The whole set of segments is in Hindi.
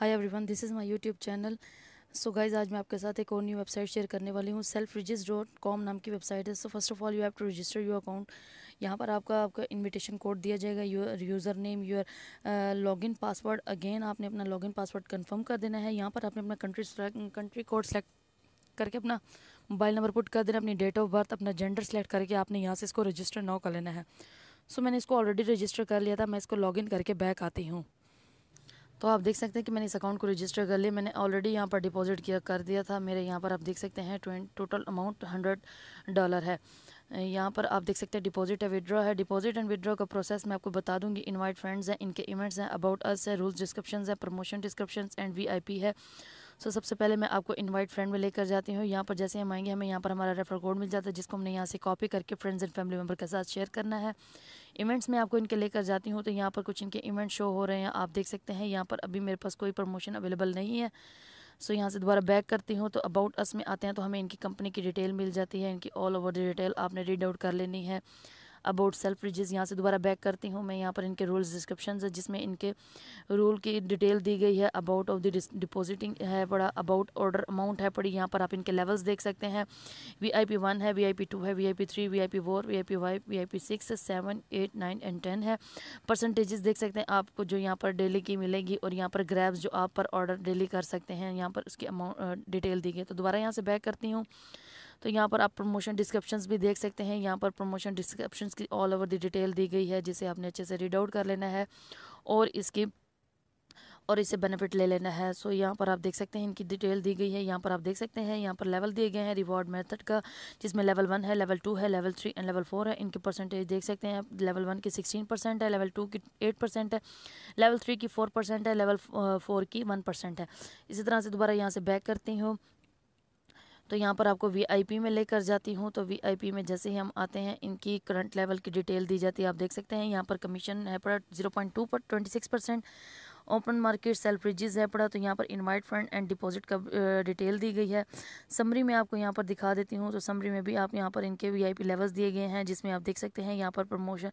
hi everyone this is my YouTube channel so guys आज मैं आपके साथ एक और न्यू वेबसाइट शेयर करने वाली हूँ सेल्फ रजिस्ट डॉट कॉम नाम की वेबसाइट है so first of all you have to register your account यहाँ पर आपका आपका इनविटेशन कोड दिया जाएगा your user name your login password again आपने अपना लॉगिन पासवर्ड कन्फर्म कर देना है यहाँ पर आपने अपना कंट्री कंट्री कोड सेलेक्ट करके अपना मोबाइल नंबर पुट कर देना अपनी डेट ऑफ बर्थ अपना जेंडर सेलेक्ट करके आपने यहाँ से इसको रजिस्टर नाउ कर लेना है सो so, मैंने इसको ऑलरेडी रजिस्टर कर लिया था मैं इसको लॉगिन करके बैक आती हूँ तो आप देख सकते हैं कि मैंने इस अकाउंट को रजिस्टर कर लिया मैंने ऑलरेडी यहाँ पर डिपॉजिट किया कर दिया था मेरे यहाँ पर आप देख सकते हैं टोटल अमाउंट हंड्रेड डॉलर है यहाँ पर आप देख सकते हैं डिपॉजिट है विदड्रॉ है डिपॉजिट एंड विदड्रॉ का प्रोसेस मैं आपको बता दूंगी इनवाइट फ्रेंड्स हैं इनके इवेंट्स हैं अबाउट अस है रूल्स डिस्क्रिप्शन है प्रमोशन डिस्क्रिप्शन एंड वी है सो so, सबसे पहले मैं आपको इनवाइट फ्रेंड में लेकर जाती हूँ यहाँ पर जैसे हम आएंगे हमें यहाँ पर हमारा रेफर कोड मिल जाता है जिसको हमने यहाँ से कॉपी करके फ्रेंड्स एंड फैमिली मेम्बर के साथ शेयर करना है इवेंट्स में आपको इनके लेकर जाती हूँ तो यहाँ पर कुछ इनके इवेंट शो हो रहे हैं आप देख सकते हैं यहाँ पर अभी मेरे पास कोई प्रमोशन अवेलेबल नहीं है सो so, यहाँ से दोबारा बैक करती हूँ तो अबाउट अस में आते हैं तो हमें इनकी कंपनी की डिटेल मिल जाती है इनकी ऑल ओवर द डिटेल आपने रीड आउट कर लेनी है अबाउट सेल्फ रिजेस यहाँ से दोबारा बैक करती हूँ मैं यहाँ पर इनके रूल्स डिस्क्रिप्शन है जिसमें इनके रूल की डिटेल दी गई है अबाउट ऑफ द डिपोजिटिंग है बड़ा अबाउट ऑर्डर अमाउंट है पड़ी यहाँ पर आप इनके लेवल्स देख सकते हैं वी आई पी वन है वी आई पी टू है V I P three V I P four V I P five V I P six seven eight nine and ten है परसेंटेजेस देख सकते हैं आपको जो यहाँ पर डेली की मिलेगी और यहाँ पर ग्रैब्स जो आप पर ऑर्डर डेली कर सकते हैं यहाँ पर उसकी अमाउंट डिटेल दी गई तो दोबारा यहाँ से बैक करती हूँ तो यहाँ पर आप प्रमोशन डिस्क्रिप्शन भी देख सकते हैं यहाँ पर प्रमोशन डिस्क्रिप्शन की ऑल ओवर दी डिटेल दी गई है जिसे आपने अच्छे से रीड आउट कर लेना है और इसकी और इसे बेनिफिट ले लेना है सो यहाँ पर आप देख सकते हैं इनकी डिटेल दी गई है यहाँ पर आप देख सकते हैं यहाँ पर लेवल दिए गए हैं रिवॉर्ड मेथड का जिसमें लेवल वन है लेवल टू है level three and level four है इनकी परसेंटेज देख सकते हैं लेवल वन की सिक्सटीन परसेंट है लेवल टू की एट परसेंट है लेवल थ्री की फ़ोर परसेंट है लेवल फोर की वन परसेंट है इसी तरह से दोबारा यहाँ से बैक करती हूँ तो यहाँ पर आपको वी में लेकर जाती हूँ तो वी में जैसे ही हम आते हैं इनकी करंट लेवल की डिटेल दी जाती है आप देख सकते हैं यहाँ पर कमीशन है पड़ा जीरो पॉइंट टू पर twenty six percent open market self रिजिज है पड़ा तो यहाँ पर इनवाइट फंड एंड डिपॉजिट का डिटेल दी गई है समरी में आपको यहाँ पर दिखा देती हूँ तो समरी में भी आप यहाँ पर इनके वीआईपी लेवल्स दिए गए हैं जिसमें आप देख सकते हैं यहाँ पर प्रमोशन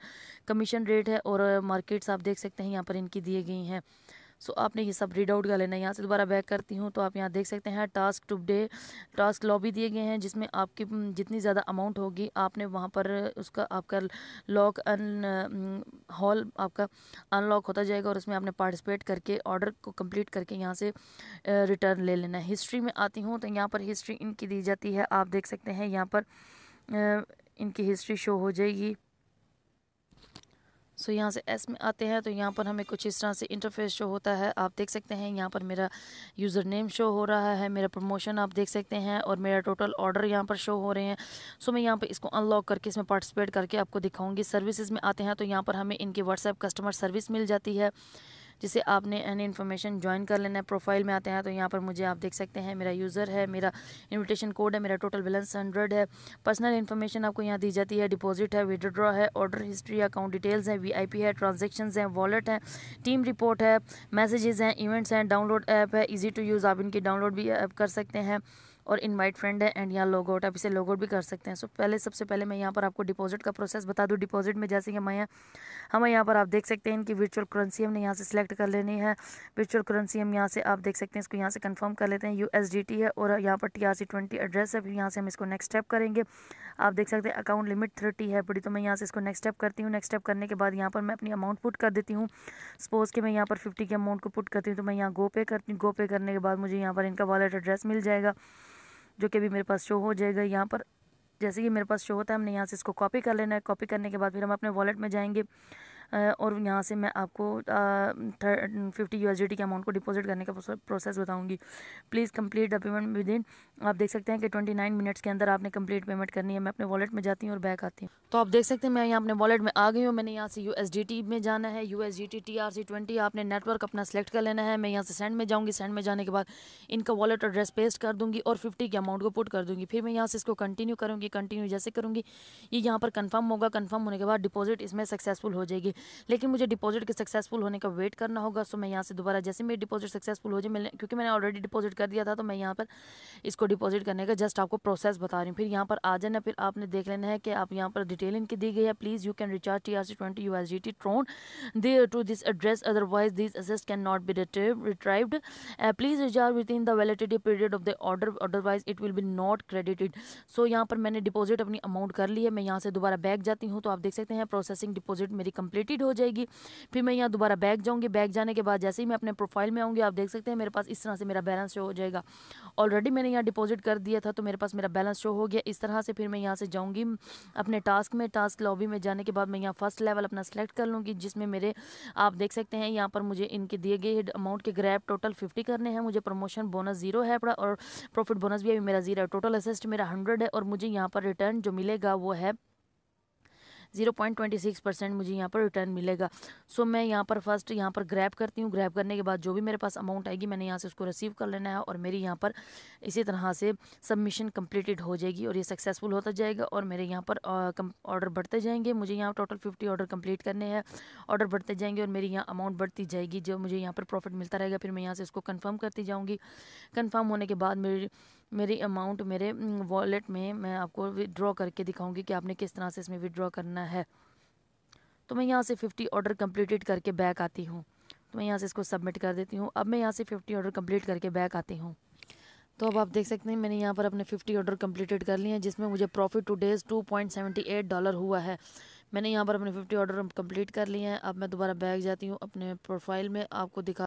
कमीशन रेट है और मार्केट्स आप देख सकते हैं यहाँ पर इनकी दिए गई हैं सो आपने ये सब रीड आउट कर लेना है यहाँ से दोबारा बैक करती हूँ तो आप यहाँ देख सकते हैं टास्क टुडे टास्क लॉबी दिए गए हैं जिसमें आपकी जितनी ज़्यादा अमाउंट होगी आपने वहाँ पर उसका आपका लॉक अन हॉल आपका अनलॉक होता जाएगा और उसमें आपने पार्टिसिपेट करके ऑर्डर को कंप्लीट करके यहाँ से रिटर्न ले लेना है हिस्ट्री में आती हूँ तो यहाँ पर हिस्ट्री इनकी दी जाती है आप देख सकते हैं यहाँ पर इनकी हिस्ट्री शो हो जाएगी सो यहाँ से एस में आते हैं तो यहाँ पर हमें कुछ इस तरह से इंटरफेस शो होता है आप देख सकते हैं यहाँ पर मेरा यूज़र नेम शो हो रहा है मेरा प्रमोशन आप देख सकते हैं और मेरा टोटल ऑर्डर यहाँ पर शो हो रहे हैं सो मैं यहाँ पर इसको अनलॉक करके इसमें पार्टिसिपेट करके आपको दिखाऊंगी सर्विसेज में आते हैं तो यहाँ पर हमें इनकी व्हाट्सएप कस्टमर सर्विस मिल जाती है जिसे आपने एन इन्फॉर्मेशन ज्वाइन कर लेना है प्रोफाइल में आते हैं तो यहाँ पर मुझे आप देख सकते हैं मेरा यूज़र है मेरा इन्विटेशन कोड है मेरा टोटल बैलेंस हंड्रेड है पर्सनल इन्फॉर्मेशन आपको यहाँ दी जाती है डिपॉजिट है विड्रॉ है ऑर्डर हिस्ट्री अकाउंट डिटेल्स हैं वी है ट्रांजेक्शन हैं वॉलेट हैं टीम रिपोर्ट है मैसेजेज हैं इवेंट्स हैं डाउनलोड ऐप है ईजी टू यूज़ आप इनकी डाउनलोड भी ऐप कर सकते हैं और इनवाइट फ्रेंड है एंड यहाँ लॉग आउट आप इसे लॉग आउट भी कर सकते हैं सो पहले सबसे पहले मैं यहाँ पर आपको डिपॉजिट का प्रोसेस बता दूँ डिपॉजिट में जैसे कि हमारे यहाँ हमें यहाँ पर आप देख सकते हैं इनकी वर्चुअल करेंसी हमने यहाँ से सिलेक्ट कर लेनी है वर्चुअल करेंसी हम यहाँ से आप देख सकते हैं इसको यहाँ से कन्फर्म कर लेते हैं यू है और यहाँ पर T R C twenty address है फिर यहाँ से हम इसको नेक्स्ट स्टेप करेंगे आप देख सकते हैं अकाउंट लिमिट थर्टी है बड़ी तो मैं यहाँ से इसको नेक्स्ट स्टेप करती हूँ नेक्स्ट स्टेप करने के बाद यहाँ पर मैं अपनी अमाउंट पुट कर देती हूँ सपोज़ कि मैं यहाँ पर फिफ्टी के अमाउंट को पुट करती हूँ तो मैं यहाँ गो पे करती हूँ गो पे करने के बाद मुझे यहाँ पर इनका वॉलेट एड्रेस मिल जाएगा जो कि अभी मेरे पास शो हो जाएगा यहाँ पर जैसे कि मेरे पास शो होता है हमने यहाँ से इसको कॉपी कर लेना है कॉपी करने के बाद फिर हम अपने वॉलेट में जाएंगे और यहाँ से मैं आपको फिफ्टी यू के अमाउंट को डिपॉजिट करने का प्रोसेस बताऊँगी please complete the payment within आप देख सकते हैं कि ट्वेंटी नाइन मिनट्स के अंदर आपने कंप्लीट पेमेंट करनी है मैं अपने वॉलेट में जाती हूँ और बैक आती हूँ तो आप देख सकते हैं मैं यहाँ अपने वॉलेट में आ गई हूँ मैंने यहाँ से यू में जाना है यू एस टी आपने नेटवर्क अपना सेलेक्ट कर लेना है मैं यहाँ से सेंड में जाऊँगी सेंड में जाने के बाद इनका वॉलेट एड्रेस पेस्ट कर दूँगी और फिफ्टी के अमाउंट को पुट कर दूँगी फिर मैं यहाँ से इसको कंटिन्यू करूँगी कंटिन्यू जैसे करूँगी ये यहाँ पर कन्फर्म होगा कन्फर्म होने के बाद डिपॉजिट इसमें सक्सेसफुल हो जाएगी लेकिन मुझे डिपॉजिट के सक्सेसफुल होने का वेट करना होगा सो मैं यहाँ से दोबारा जैसे मेरी डिपॉजिट सक्सेसफुल हो जाए मैंने क्योंकि मैंने ऑलरेडी डिपॉजिट कर दिया था तो मैं यहाँ पर इसको डिपॉजिट करने का जस्ट आपको प्रोसेस बता रही हूँ फिर यहाँ पर आ जाना फिर आपने देख लेना है कि आप यहाँ पर डिटेल इनकी दी गई है please you can recharge T R C twenty U S D T Tron they to this address otherwise this assist can not be retrieved please recharge within the validity period of the order otherwise it will be not credited so यहाँ पर मैंने डिपॉजिट अपनी अमाउंट कर ली है मैं यहाँ से दोबारा बैक जाती हूँ तो आप देख सकते हैं प्रोसेसिंग डिपॉजिट मेरी कंप्लीट डिलीटेड हो जाएगी फिर मैं यहाँ दोबारा बैग जाऊँगी बैग जाने के बाद जैसे ही मैं अपने प्रोफाइल में आऊँगी आप देख सकते हैं मेरे पास इस तरह से मेरा बैलेंस शो हो जाएगा ऑलरेडी मैंने यहाँ डिपॉजिट कर दिया था तो मेरे पास मेरा बैलेंस शो हो गया इस तरह से फिर मैं यहाँ से जाऊँगी अपने टास्क में टास्क लॉबी में जाने के बाद मैं यहाँ फर्स्ट लेवल अपना सेलेक्ट कर लूँगी जिसमें मेरे आप देख सकते हैं यहाँ पर मुझे इनके दिए गए अमाउंट के ग्रैप टोटल फिफ्टी करने हैं मुझे प्रमोशन बोनस जीरो है और प्रॉफिट बोनस भी अभी मेरा जीरो है टोटल असिस्ट मेरा हंड्रेड है और मुझे यहाँ पर रिटर्न जो मिलेगा वो है zero point twenty six percent मुझे यहाँ पर रिटर्न मिलेगा सो so, मैं यहाँ पर फर्स्ट यहाँ पर ग्रैब करती हूँ ग्रैब करने के बाद जो भी मेरे पास अमाउंट आएगी मैंने यहाँ से उसको रिसीव कर लेना है और मेरी यहाँ पर इसी तरह से सबमिशन कम्प्लीटेड हो जाएगी और ये सक्सेसफुल होता जाएगा और मेरे यहाँ पर ऑर्डर बढ़ते जाएंगे मुझे यहाँ टोटल फिफ्टी ऑर्डर कम्प्लीट करने हैं ऑर्डर बढ़ते जाएंगे और मेरी यहाँ अमाउंट बढ़ती जाएगी जो मुझे यहाँ पर प्रॉफिट मिलता रहेगा फिर मैं यहाँ से इसको कन्फर्म करती जाऊँगी कन्फर्म होने के बाद मेरी मेरी अमाउंट मेरे वॉलेट में मैं आपको विदड्रॉ करके दिखाऊंगी कि आपने किस तरह से इसमें विदड्रॉ करना है तो मैं यहाँ से फिफ्टी ऑर्डर कंप्लीटेड करके बैक आती हूँ तो मैं यहाँ से इसको सबमिट कर देती हूँ अब मैं यहाँ से फिफ्टी ऑर्डर कंप्लीट करके बैक आती हूँ तो अब आप देख सकते हैं मैंने यहाँ पर अपने 50 ऑर्डर कंप्लीटेड कर लिए हैं जिसमें मुझे profit today's two point seventy eight dollar हुआ है मैंने यहाँ पर अपने 50 ऑर्डर कंप्लीट कर लिए हैं अब मैं दोबारा बैग जाती हूँ अपने प्रोफाइल में आपको दिखा